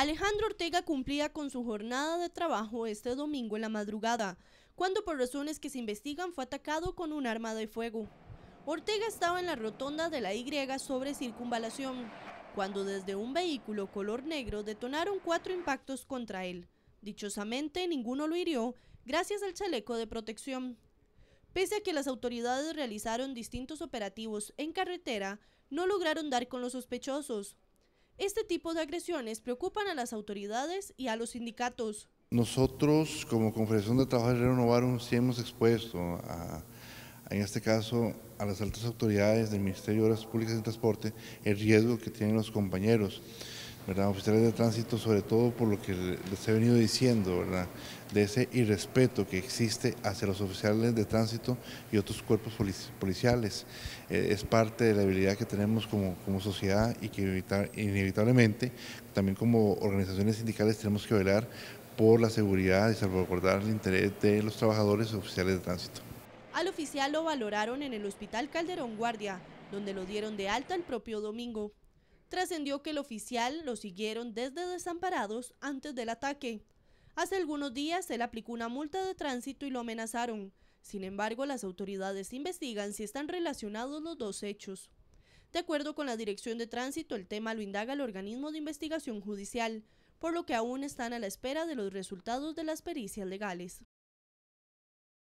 Alejandro Ortega cumplía con su jornada de trabajo este domingo en la madrugada, cuando por razones que se investigan fue atacado con un arma de fuego. Ortega estaba en la rotonda de la Y sobre circunvalación, cuando desde un vehículo color negro detonaron cuatro impactos contra él. Dichosamente, ninguno lo hirió gracias al chaleco de protección. Pese a que las autoridades realizaron distintos operativos en carretera, no lograron dar con los sospechosos, este tipo de agresiones preocupan a las autoridades y a los sindicatos. Nosotros como Confederación de Trabajadores Renovaron sí hemos expuesto, en este caso, a las altas autoridades del Ministerio de Obras Públicas y Transporte el riesgo que tienen los compañeros oficiales de tránsito, sobre todo por lo que les he venido diciendo, de ese irrespeto que existe hacia los oficiales de tránsito y otros cuerpos policiales. Eh, es parte de la habilidad que tenemos como, sociedad y que inevitablemente también como organizaciones sindicales tenemos que velar por la seguridad y salvaguardar el interés de los trabajadores oficiales de tránsito. Al oficial lo valoraron en el Hospital Calderón Guardia, donde lo dieron de alta el propio domingo. Trascendió que el oficial lo siguieron desde desamparados antes del ataque. Hace algunos días se le aplicó una multa de tránsito y lo amenazaron. Sin embargo, las autoridades investigan si están relacionados los dos hechos. De acuerdo con la Dirección de Tránsito, el tema lo indaga el organismo de investigación judicial, por lo que aún están a la espera de los resultados de las pericias legales.